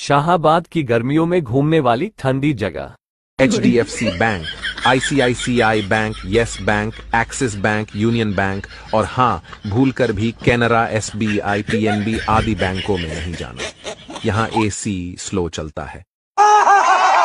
शाहबाद की गर्मियों में घूमने वाली ठंडी जगह H D F C bank ICICI bank Yes Bank Axis Bank Union Bank और हाँ भूलकर भी Canara S B I P N B आदि बैंकों में नहीं जाना यहाँ ए सी स्लो चलता है